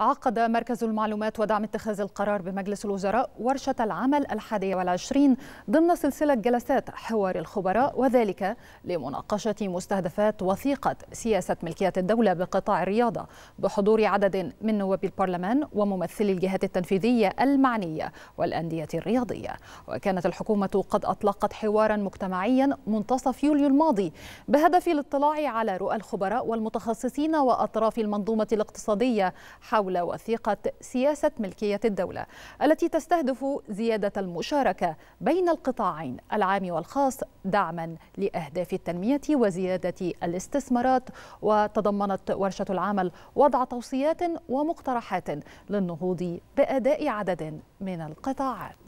عقد مركز المعلومات ودعم اتخاذ القرار بمجلس الوزراء ورشة العمل الحادية والعشرين ضمن سلسلة جلسات حوار الخبراء وذلك لمناقشة مستهدفات وثيقة سياسة ملكية الدولة بقطاع الرياضة بحضور عدد من نواب البرلمان وممثلي الجهات التنفيذية المعنية والأندية الرياضية وكانت الحكومة قد أطلقت حوارا مجتمعيا منتصف يوليو الماضي بهدف الاطلاع على رؤى الخبراء والمتخصصين وأطراف المنظومة الاقتصادية حول حول وثيقة سياسة ملكية الدولة التي تستهدف زيادة المشاركة بين القطاعين العام والخاص دعما لأهداف التنمية وزيادة الاستثمارات وتضمنت ورشة العمل وضع توصيات ومقترحات للنهوض بأداء عدد من القطاعات